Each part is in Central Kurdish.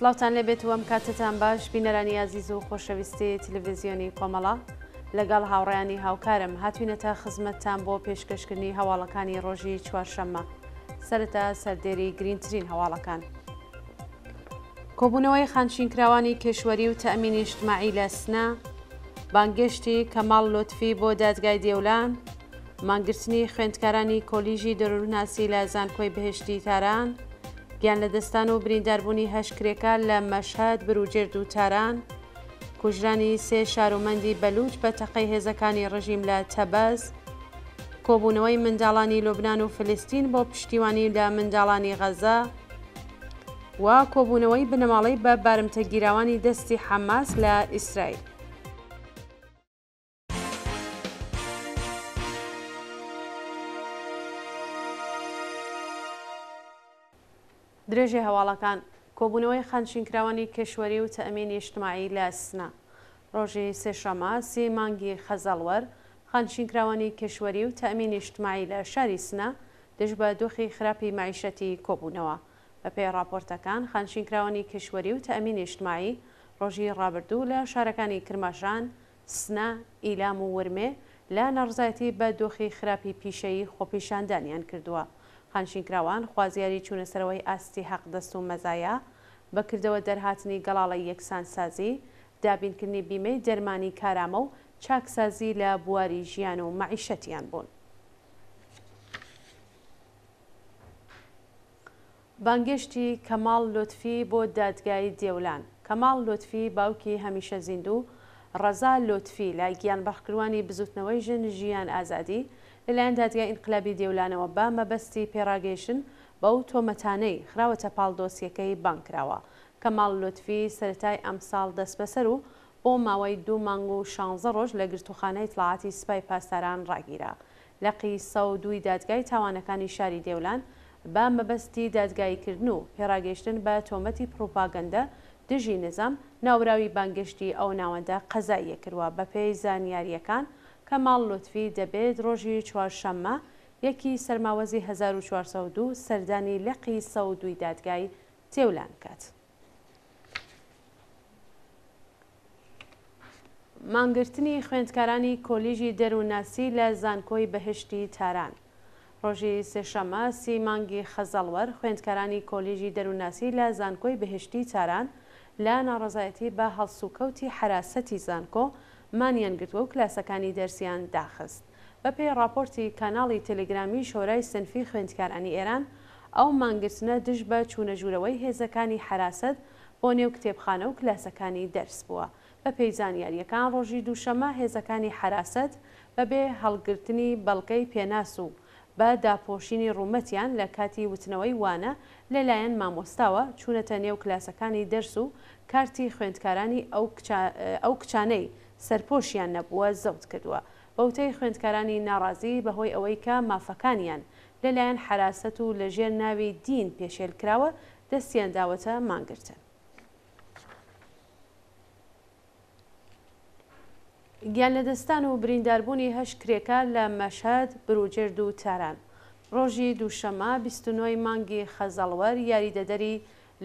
سلااوان لەبێت وەم کاتتان باش بینەرانی عزیز و خۆشەویستی تللویزیۆنی کۆمەڵا لەگەڵ هاوڕیانی هاوکارم هاتوینەتە خزمەتتان بۆ پێشکەشکردنی هەواڵەکانی ڕۆژی چوارشەممە سرەتا سەردێری گرنگترین هەواڵەکان. کۆبوونەوەی خانشینکراوانی کێشوەری و تەمینی اجتماعی لە سنا، بانگشتی کەماڵ لۆتفی بۆ دادگای دێولان، مانگرتنی خوێندکارانی کۆلیژی دەروناسی لە زانکۆی بهشتی تاران، گیان لە دەستان و برینداربوونی هەشکرێکە لە مەشهد بروجێرد و تاران، کوژرانی سێ شارومەندی بەلوچ بە تەقەی هێزەکانی ڕژیم لە تەبەز، کۆبوونەوەی منداڵانی لۆبناان و فلستین بۆ پشتیوانی لە منداڵانی غەزە، و کۆبوونەوەی بنەماڵی بە بارمتەگیراوانی دەستی حەماس لە ئیسرائیل. درێژی هەواڵەکان کۆبوونەوەی خەنشینکراوانی کشوەری و تەمین نیشتماعی لە سنا ڕۆژی سێشەمە سێ مانگی خەزەڵوەر خەنشینکراوانی کشوەری و تەمین نیشتماعی لە شاری سنا دژ بە دۆخی خراپی مایشەتی کۆبوونەوە بە پێی راپۆرتەکان خەنشینکراوانی کشوەری و تەمین نیشتماعی ڕۆژی ڕابردوو لە شارەکانی کرماشان سنا ئیلام و ورمێ لە نەڕزایەتی بە دۆخی خراپی پیشەیی خۆپیشاندانیان کردووە. پانشینکراوان خوازیاری چوونەسەرەوەی ئاستی حەق دەست و مەزایە بەکردەوە دەرهاتنی گەڵاڵی یەکسانسازی دابینکردنی بیمەی دەرمانی کارامە و چاکسازی لە بواری ژیان و مەعیشەتیان بوون. بانگشتی کەماڵ لۆتفی بۆ دادگای دێولان کەماڵ لۆتفی باوکی هەمیشە زیند و ڕەزا لۆتفی لای گیان بەخکروانی بزوتنەوەی ژن ژیان ئازادی لەلایەن دادگای ئینقلابی دێولانەوە بە مەبەستی پێراگەیشن بەو تۆمەتانەی خراوەتە پاڵدۆسیەکەی بانکراوە کەماڵ لوتفی سەتای ئەمساڵ دەست بەسەر و بۆ ماوەی دوو مانگ و شانزە ڕۆژ لە گرتوخانەی تڵاعاتی سوپای پاسداران ڕاگیرە لەقی سە و دووی دادگای تاوانەکانی شاری دێولان بە مەبەستی دادگاییکردن و پێراگەشتن بە تۆمەتی پروپاگەندە دژی نظام ناوراوی بانگشتی ئەو ناوەندە قەزاییە کردوە بە پێی زانیاریەکان و کەماڵ لوتفی دەبێت ڕۆژی چوارشەممە یەکی سەرماوەزی 1942 سەردانی لەقی سەودوی دادگای تێولان کات. مانگرتنی خوێندکارانی کۆلیژی دەروناسی لە زانکۆی بەهشتی تاران. ڕۆژی سێشەمە سی مانگی خەزەڵوەر خوێندکارانی کۆلیژی دەروناسی لە زانکۆی بەهشتی تاران لە ناڕزایەتی بە هەڵسوکەوتی حراسەتی زانکۆ، مانیان گرتووە و کلاسەکانی دەرسیان داخست بە پێی راپۆرتی کاناڵی تەلگرامی شۆرای سنفی خوێندکارانی ئێران ئەو مانگرتنە دش بە چوونەژوورەوەی هێزەکانی حراست بۆ نێو کتێبخانە و کلاسەکانی دەرس بووە بە پێی زانیاریەکان ڕۆژی دووشەمە هێزەکانی حراست بەبێ هەڵگرتنی بەڵگەی پێناس و بە داپۆشینی ڕوومەتیان لە کاتی وتنەوەی وانە لەلایەن مامۆستاوە چوونەتە نێو کلاسەکانی دەرس و کارتی خوێندکارانی ئەو کچانەی سەرپۆشیان نەبووە زەوت کردووە بەوتەی خوێندکارانی ناڕازی بەهۆی ئەوەی کە مافەکانیان لەلایەن حراست و لەژێر ناوی دین پێشێل کراوە دەستیان داوەتە مانگرتن. گیان لەدەستان و برینداربوونی هەش کرێکار لە مەشهد بروجرد و تاران. ڕۆژی دووشەما 29 مانگی خەزەڵوەر یاریدەدەری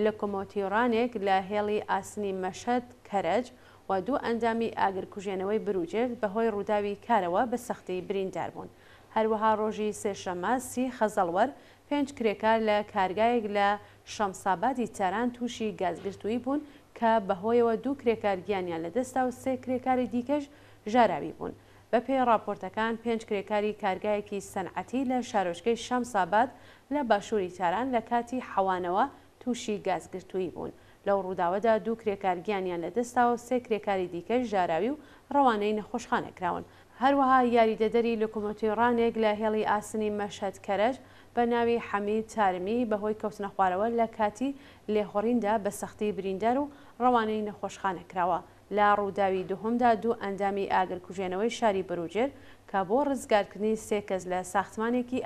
لە کۆمۆتیۆرانێک لە هێڵی ئاسنی مەشهد کەرەج و و دوو ئەندامی ئاگرکوژێنەوەی بروجێک بەهۆی ڕووداوی کارەوە بە سەختی بریندار بوون. هەروەها ڕۆژی سێشەمە سی خەزەڵوەر پێنج کرێکار لە کارگایەک لە شەمسابادی تاران تووشی گازگرتووی بوون کە بەهۆیەوە دوو کرێکارگییانیان لە دەستا و سێ کرێکاری دیکەش ژاراوی بوون. بە پێی راپۆرتەکان پێنج کرێکاری کارگایەکی سەنعەتی لە شارۆژگەی شەمساباد لە باشووری تاران لە کاتی حەوانەوە تووشی گازگرتووی بوون لەو ڕووداوەدا دوو کرێکارگیانیان لەدەستاوە سێ کرێکاری دیکەش ژاراوی و ڕەوانەی نەخۆشخانەکراون هەروەها یاریدەدەری لکومەتیڕانێک لە هێڵی ئاسنی مەشهد کەرەش بە ناوی حەمید تارمی بەهۆی کەوتنە خوارەوە لە کاتی لێخۆڕیندا بە سەختی بریندار و ڕەوانەی نەخۆشخانە کراوە لە ڕووداوی دوهمدا دوو ئەندامی ئاگرکوژێنەوەی شاری بروجێر کە بۆ ڕزگارکردنی سێ کەس لە ساختمانێکی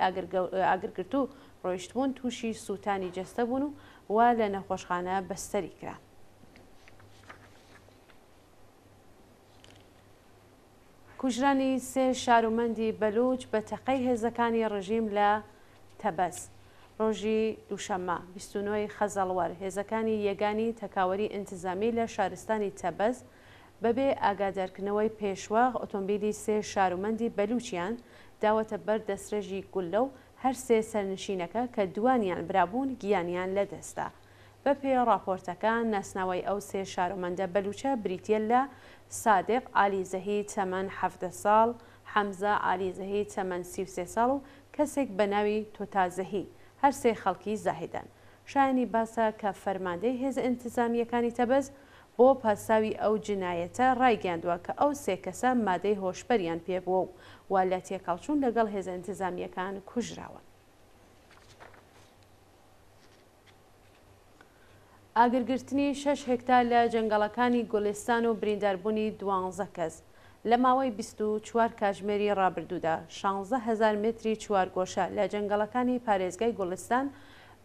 ئاگرگرتو ڕۆیشتبوون تووشی سووتانی جەستە بوون و وا لە نەخۆشخانە بەستەری کرا. کوژرانی سێ شارومەندی بەلوچ بە تەقەی هێزەکانی ڕژیم لە تەبەس. ڕۆژی دووشەمە 29 خەزەڵوەەر هێزەکانی یەگانی تەکاوەری ئینتزامی لە شارستانی تەبەز بەبێ ئاگادارکردنەوەی پێشوەغ ئۆتۆمبیلی سێ شارومەندی بەلوچیان داوەتە بەر دەسرێژی گولە و هەر سێ سەرنشینەکە کە دوانیان برابوون گیانیان لە دەستا. بە پێی راپۆرتەکان ناسناوی ئەو سێ شارۆمەندە بەلوچە بریتە لە سادق ئالیزەهی تەمەەن ه ساڵ، حەمزە ئالیزەهی تەمەەن سی ساڵ و کەسێک بە ناوی تۆتازەهی هەر سێ خەڵکی زاهدان. شایانی باسە کە فەرماندەی هێز ئینتزامیەکانی تەبەز، بۆ پاساوی ئەو جنایەتە ڕایگەاندووە کە ئەو سێ کەسە مادەی هۆشبەریان پێبووە و وا لە تێکەڵچوون لەگەڵ هێز ئەنتزامیەکان کوژراون. ئاگرگرتنی 6 هکتا لە جەنگەڵەکانی گولستان و برینداربوونی دوانزە کەس لە ماوەی 24 کاژمێری ڕابردوودا 16هزار متری چوارگۆشە لە جەنگەڵەکانی پارێزگای گوڵستان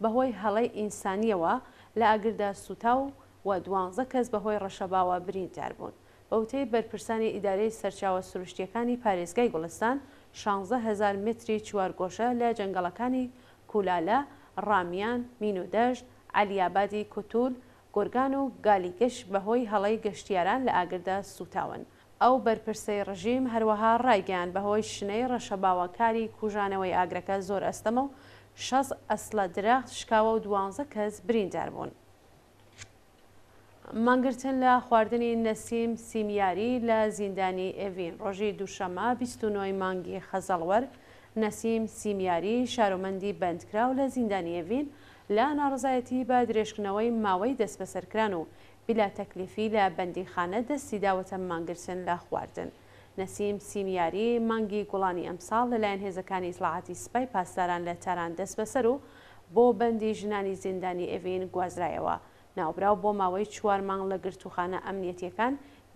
بەهۆی هەڵی ئینسانیەوە لە ئاگردا سوتا و و دوانزە کەس بەهۆی ڕەشەباوە بریندار بوون بەوتەی بەرپرسانی ئیدارەی سەرچاوە سروشتیەکانی پارێزگای گوڵستان 16هزار متری چوارگۆشە لە جەنگەڵەکانی کولالە ڕامیان مینودەژ علیابادی کوتول گۆرگان و گالیگەشت بەهۆی هەڵی گەشتیاران لە ئاگردا سوتاون. ئەو بەرپرسەی ڕژیم هەروەها ڕایگەیان بەهۆی شنەی ڕەشەباوەکاری کوژانەوەی ئاگرەکە زۆر ئەستەمە و 16 ئەسلە درەخت شکاوە و دوانزە کەس بریندار بوون. مانگرتن لە خواردنی نەسیم سیمیاری لە زیندانی ئێڤین ڕۆژی دووشەمە 29 مانگی خەزەڵوەر نەسیم سیمیاری شارۆمەندی بەندکراو لە زیندانی ئێڤین لە ناڕزایەتی بە درێژکنەوەی ماوەی دەست بەسەرکران و بلا تەکلیفی لە بەندیخانە دەستیداوەتە مانگرتن لە خواردن. نەسیم سیمیاری مانگی گوڵانی ئەمساڵ لەلایەن هێزەکانی ئیسلاحاتی سپای پاسداران لە تاران دەست بەسەر و بۆ بەندی ژنانی زیندانی ئێڤین گوازرایەوە. ناوبراو بۆ ماوەی چوار مانگ لە گرتوخانە ئەمنیەتیەکان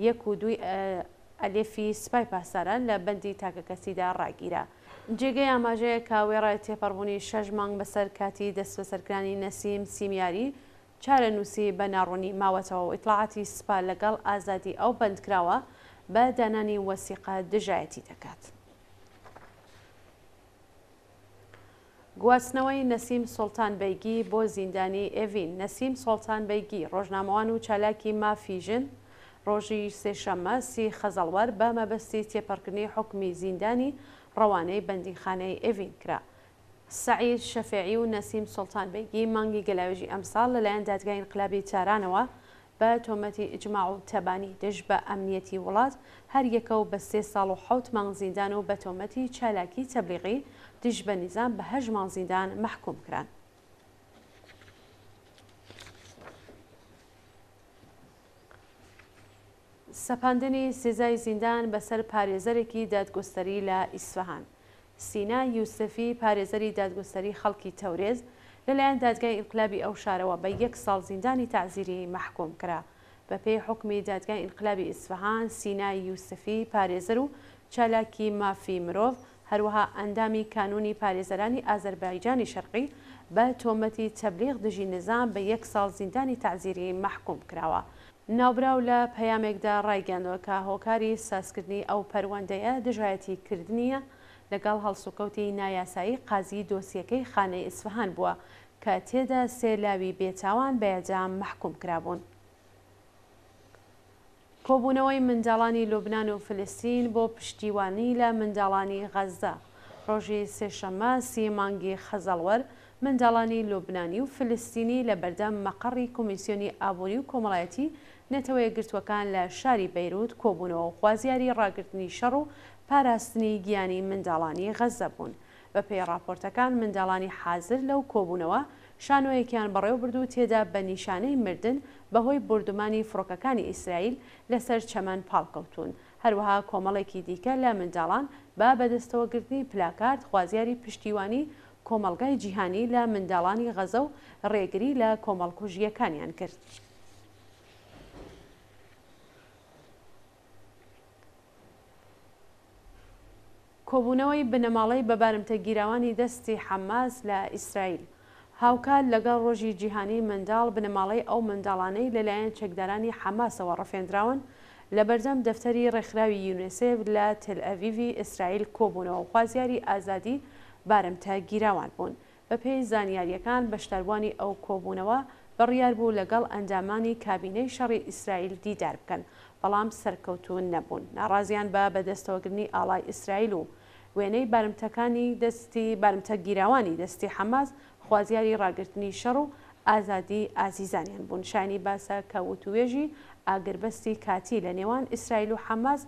یەک و دوی ئەلێفی سپای پاساران لە بەندی تاکەکەسیدا ڕاگیرە. جێگەی ئاماژەیە کاوێڕە تێپەڕبوونی شەژ مانگ بەسەر کاتی دەستبەسەرکانی نەسیم سیمیاری چارە نووسی بە ناڕوونی ماوەتەوە و ئیتلاعاتی سپا لەگەڵ ئازادی ئەو بندکراوە بە دانانی وەسیقە دژایەتی دەکات. گواستنەوەی نەسیم سڵتان بەیگی بۆ زیندانی ئێڤین نەسیم سڵتان بەیگی ڕۆژنامەوان و چالاکی مافیژن ڕۆژی سێشەمە سی خەزەڵوەر بە مەبەستی تێپەرکردنی حکمی زیندانی ڕەوانەی بەندیخانەی ئێڤین کرا. سعید شەفعی و نەسیم سڵتان بەیگی مانگی گەلاوێژی ئەمساڵ لەلایەن دادگای انقلابی تارانەوە بە تۆمەتی ئجماع و تەبانی دژ بە ئەمنیەتی وڵات هەر یەکە و بە سێ ساڵ و حوت مانگ زیندان و بە تۆمەتی چالاکی تەبلیغی دیش بە نیزان بە هەژ مانزیدان مەحکوم کران. سەپاندنی سێزای زیندان بەسەر پارێزەرێکی دادگۆستەری لە ئیسفهان. سینا یوسفی پارێزەری دادگۆستەری خەڵکی تەورێز لەلایەن دادگای ئینقلابی ئەو شارەوە بە یەک ساڵ زیندانی تعزیری مەحکۆم کرا. بە پێی حکمی دادگای ئینقلابی ئیسفهان سینای یوسفی پارێزەر و چالاکی مافی مرۆڤ هەروەها ئەندامی کانونی پارێزەرانی ئازەربایجانی شەرقی بە تۆمەتی تەبلیغ دژی نظام بە یەک ساڵ زیندانی تعزیری محکوم کراوە. ناوبراو لە پەیامێکدا ڕایگەنەوە کە هۆکاری ساسکردنی ئەو پەروەندەیە دژایەتی کردنیە لەگەڵ هەڵسوکەوتی نایاسایی قازی دۆسیەکەی خانەی ئیسفهان بووە کە تێدا سێلاوی بێتاوان بەیەجام محکوم کرابوون. کۆبوونەوەی منداڵانی لۆبناان و فلستین بۆ پشتیوانی لە منداڵانی غەزدا ڕۆژی سێشەمە سی مانگی خەزەڵوەر منداڵانی لۆبنانی و فلستینی لە بەردەم مەقڕی کۆمیسیۆنی ئابووری و کۆمەڵایەتی نەتەوەی گرتوەکان لە شاری بەیروت کۆبوونەوە و خوازیاری ڕاگررتنی شەڕ و پاراستنی گیانی منداڵانی غەزە بوون بە پێی راپۆرتەکان منداڵانی حازر لەو کۆبوونەوە شانۆیەکیان بەڕێو بردو تێدا بە نیشانەی مردن بەهۆی بردومانی فڕۆکەکانی ئیسرائیل لەسەر چەمان پاڵکەوتون هەروەها کۆمەڵێکی دیکە لە منداڵان با بەدەستەوەگرتنی پلاکارد خوازیاری پشتیوانی کۆمەلگای جیهانی لە منداڵانی غەزە و ڕێگری لە کۆمەڵکوژیەکانیان کرد. کۆبوونەوەی بنەماڵەی بەبارمتە گیراوانی دەستی حەماز لە ئیسرائیل هاوکات لەگەڵ ڕۆژی جیهانی منداڵ بنەماڵەی ئەو منداڵانەی لەلایەن چەکدارانی حەماسەوە ڕفێنراون لە بەردەم دەفتەری ڕێکخراوی یونسف لە تلئەویوی ئیسرائیل کۆبوونەوە خوازیاری ئازادی بارمتە گیراوان بوون بە پێی زانیاریەکان بەشداربوونی ئەو کۆبوونەوە بڕیار بوو لەگەڵ ئەندامانی کابینەی شەڕی ئیسرائیل دیدار بکەن بەڵام سەرکەوتون نەبوون ناڕازیان بە بەدەستەوەگرنی ئاڵای ئیسرائیل و وێنەی بارمتەکانی دەستی بارمتە گیراوانی دەستی حەماز خوازیاری ڕاگررتنی شەڕ و ئازادی ئازیزانیان بوون شانی باسە کە وتوێژی ئاگربەستی کاتی لە نێوان ئیسرائیل و حەماز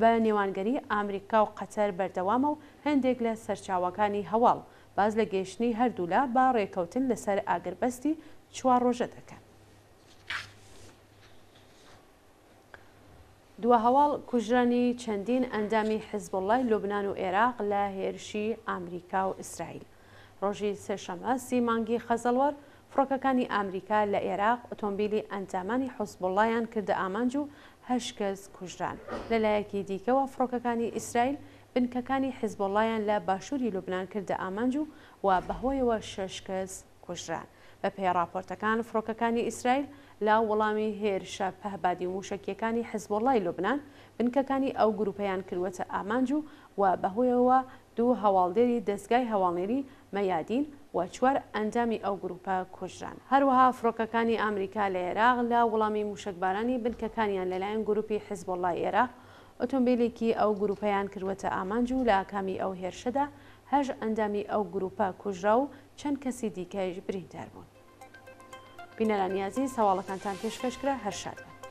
بە نێوانگەری ئامریکا و قەتەر بەردەوامە و هەندێک لە سەرچاوەکانی هەواڵ باز لە گەیشتنی هەردوولا با ڕێکەوتن لەسەر ئاگربەستی چوار ڕۆژە دەکەن. دو هەواڵ کوژرانی چەندین ئەندامی حزبڵی لوبناان و عێراق لە هێرشی ئامریکا و ئیسرائیل. ڕۆژی سێشەمە سی مانگی خەزەڵوەر فڕۆکەکانی ئامریکا لە عێراق ئۆتۆمبیلی ئەنجامانی حوسبڵلایان کردە ئامانج و هەش کەس کوژران لەلایەکی دیکەەوە فڕۆکەکانی ئیسرائیل بنکەکانی حیزبڵلایان لە باشووری لوبنان کردە ئامانج و و بەهۆیەوە شەش کەس کوژران بە پێی راپۆرتەکان فڕۆکەکانی ئیسرائیل لا وەڵامی هێرشە پەهبادی موشکیەکانی حزبۆڵای لوبنان بنکەکانی ئەو گروپەیان کروەتە ئامانج و و بەهۆیەوە دوو هەواڵدێری دەستگای هەواڵێری مەیادین و چوار ئەندامی ئەو گروپە کوژران هەروەها فڕۆکەکانی ئامریکا لە عێراق لە وڵامی موشکبارانی بنکەکانیان لەلایەن گروپی حزبڵای عێراق ئۆتۆمبیلێکی ئەو گروپەیان کردوەتە ئامانج و لە ئاکامی ئەو هێرشەدا هەژ ئەندامی ئەو گروپە کوژرا و چەند کەسی دیکەیش بریندار بوون بینەرانیازی ساواڵەکانتان پێشکەشکرا هەر شادە